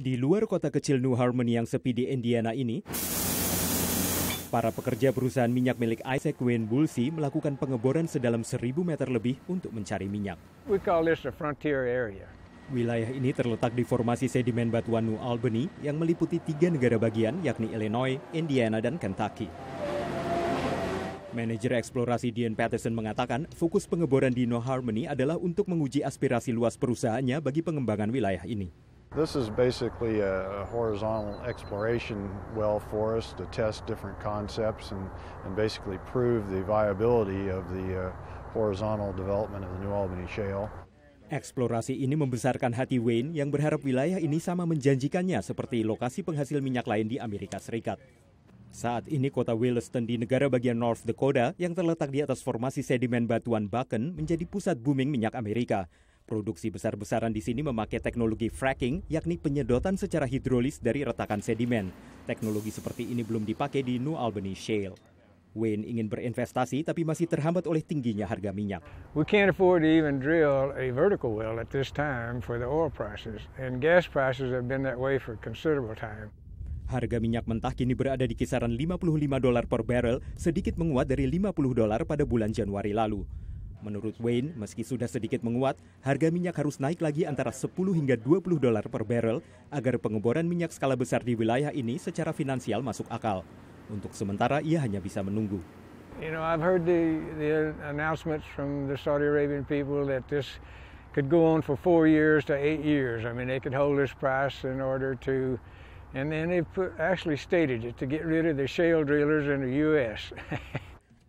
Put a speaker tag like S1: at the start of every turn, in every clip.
S1: Di luar kota kecil New Harmony yang sepi di Indiana ini, para pekerja perusahaan minyak milik Isaac Wayne Woolsey melakukan pengeboran sedalam 1000 meter lebih untuk mencari minyak.
S2: We call this a frontier area.
S1: Wilayah ini terletak di formasi sedimen batuan New Albany yang meliputi tiga negara bagian yakni Illinois, Indiana, dan Kentucky. Manajer eksplorasi Dean Patterson mengatakan fokus pengeboran di New Harmony adalah untuk menguji aspirasi luas perusahaannya bagi pengembangan wilayah ini. This is basically a, horizontal exploration well for us to test different concepts and, and basically prove the viability of the uh, horizontal development of the New Albany Shale. Eksplorasi ini membesarkan hati Wayne yang berharap wilayah ini sama menjanjikannya seperti lokasi penghasil minyak lain di Amerika Serikat. Saat ini kota Williston di negara bagian North Dakota yang terletak di atas formasi sedimen batuan Bakken menjadi pusat booming minyak Amerika Produksi besar-besaran di sini memakai teknologi fracking, yakni penyedotan secara hidrolis dari retakan sedimen. Teknologi seperti ini belum dipakai di New Albany Shale. Wayne ingin berinvestasi tapi masih terhambat oleh tingginya harga minyak.
S2: We can't afford to even drill a vertical well at this time for the oil prices and gas prices have been that way for considerable time.
S1: Harga minyak mentah kini berada di kisaran 55 dolar per barrel, sedikit menguat dari 50 dolar pada bulan Januari lalu. Menurut Wayne, meski sudah sedikit menguat, harga minyak harus naik lagi antara 10 hingga 20 dolar per barrel agar pengeboran minyak skala besar di wilayah ini secara finansial masuk akal. Untuk sementara, ia hanya bisa menunggu.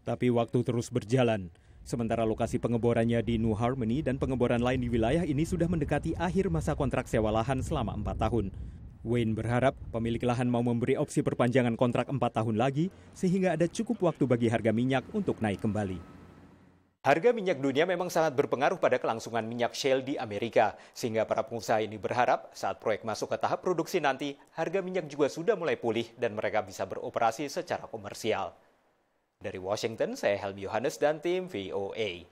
S1: Tapi waktu terus berjalan. Sementara lokasi pengeborannya di New Harmony dan pengeboran lain di wilayah ini sudah mendekati akhir masa kontrak sewa lahan selama empat tahun. Wayne berharap pemilik lahan mau memberi opsi perpanjangan kontrak empat tahun lagi sehingga ada cukup waktu bagi harga minyak untuk naik kembali. Harga minyak dunia memang sangat berpengaruh pada kelangsungan minyak shale di Amerika, sehingga para pengusaha ini berharap saat proyek masuk ke tahap produksi nanti, harga minyak juga sudah mulai pulih dan mereka bisa beroperasi secara komersial. Dari Washington, saya Helmi Yohanes dan tim VOA.